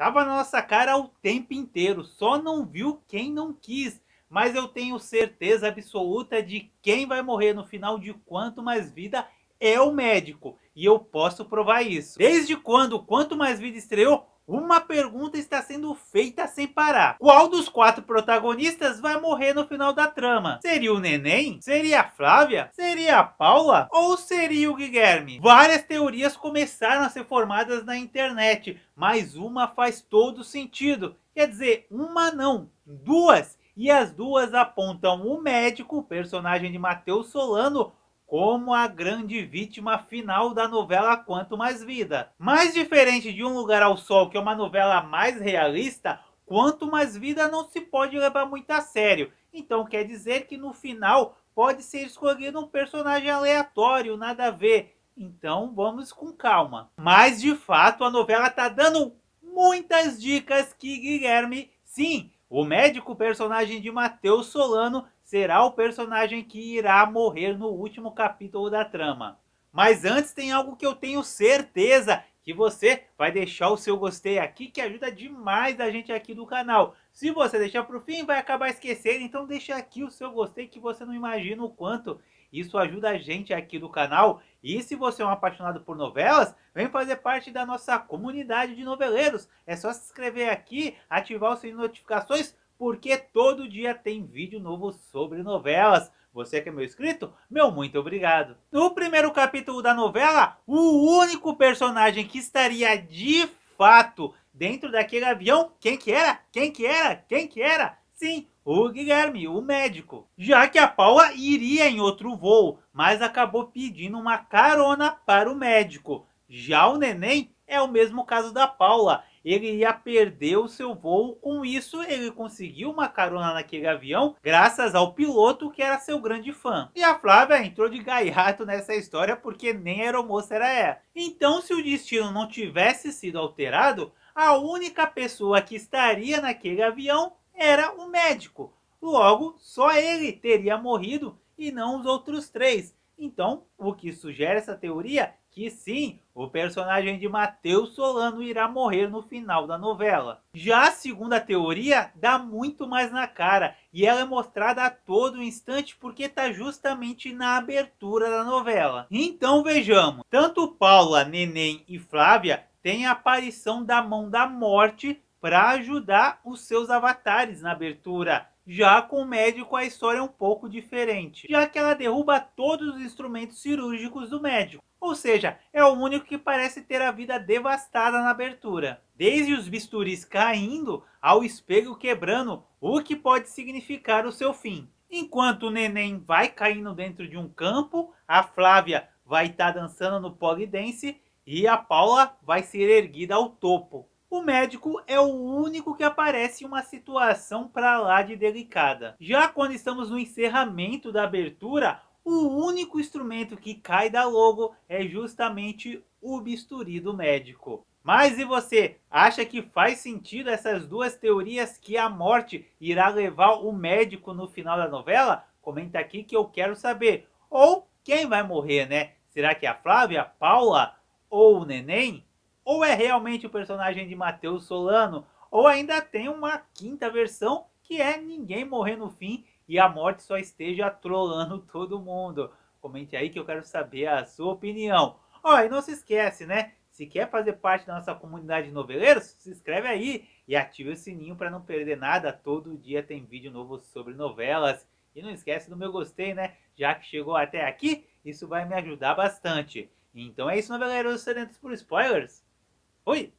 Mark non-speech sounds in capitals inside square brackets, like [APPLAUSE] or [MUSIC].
Tava na nossa cara o tempo inteiro, só não viu quem não quis. Mas eu tenho certeza absoluta de quem vai morrer no final de quanto mais vida é o médico. E eu posso provar isso. Desde quando Quanto Mais Vida estreou, uma pergunta está sendo feita sem parar. Qual dos quatro protagonistas vai morrer no final da trama? Seria o Neném? Seria a Flávia? Seria a Paula? Ou seria o Guilherme? Várias teorias começaram a ser formadas na internet, mas uma faz todo sentido. Quer dizer, uma não, duas. E as duas apontam o médico, personagem de Matheus Solano, como a grande vítima final da novela Quanto Mais Vida. Mas diferente de Um Lugar ao Sol, que é uma novela mais realista, Quanto Mais Vida não se pode levar muito a sério. Então quer dizer que no final pode ser escolhido um personagem aleatório, nada a ver. Então vamos com calma. Mas de fato a novela está dando muitas dicas que Guilherme, sim, o médico personagem de Matheus Solano será o personagem que irá morrer no último capítulo da trama. Mas antes tem algo que eu tenho certeza que você vai deixar o seu gostei aqui que ajuda demais a gente aqui do canal. Se você deixar para o fim vai acabar esquecendo, então deixa aqui o seu gostei que você não imagina o quanto isso ajuda a gente aqui do canal. E se você é um apaixonado por novelas, vem fazer parte da nossa comunidade de noveleiros. É só se inscrever aqui, ativar o sininho de notificações porque todo dia tem vídeo novo sobre novelas. Você que é meu inscrito, meu muito obrigado. No primeiro capítulo da novela, o único personagem que estaria de fato dentro daquele avião, quem que era? Quem que era? Quem que era? Sim, o Guilherme, o médico. Já que a Paula iria em outro voo, mas acabou pedindo uma carona para o médico. Já o neném é o mesmo caso da Paula ele ia perder o seu voo. Com isso, ele conseguiu uma carona naquele avião, graças ao piloto que era seu grande fã. E a Flávia entrou de gaiato nessa história porque nem aeromoça era ela. Então, se o destino não tivesse sido alterado, a única pessoa que estaria naquele avião era o médico. Logo, só ele teria morrido e não os outros três. Então, o que sugere essa teoria que sim, o personagem de Matheus Solano irá morrer no final da novela. Já a segunda teoria dá muito mais na cara e ela é mostrada a todo instante porque está justamente na abertura da novela. Então vejamos, tanto Paula, Neném e Flávia têm a aparição da mão da morte para ajudar os seus avatares na abertura. Já com o médico a história é um pouco diferente, já que ela derruba todos os instrumentos cirúrgicos do médico. Ou seja, é o único que parece ter a vida devastada na abertura. Desde os bisturis caindo ao espelho quebrando, o que pode significar o seu fim. Enquanto o neném vai caindo dentro de um campo, a Flávia vai estar tá dançando no dance e a Paula vai ser erguida ao topo o médico é o único que aparece em uma situação para lá de delicada. Já quando estamos no encerramento da abertura, o único instrumento que cai da logo é justamente o bisturi do médico. Mas e você, acha que faz sentido essas duas teorias que a morte irá levar o médico no final da novela? Comenta aqui que eu quero saber. Ou quem vai morrer, né? Será que é a Flávia, Paula ou o neném? ou é realmente o personagem de Matheus Solano, ou ainda tem uma quinta versão que é ninguém morrer no fim e a morte só esteja trolando [LAUGHS] todo mundo. Comente aí que eu quero saber a sua opinião. Ó, oh, e não se esquece, né? Se quer fazer parte da nossa comunidade de noveleiros, se inscreve aí e ative o sininho para não perder nada. Todo dia tem vídeo novo sobre novelas. E não esquece do meu gostei, né? Já que chegou até aqui, isso vai me ajudar bastante. Então é isso, noveleiros sedentos por spoilers. おい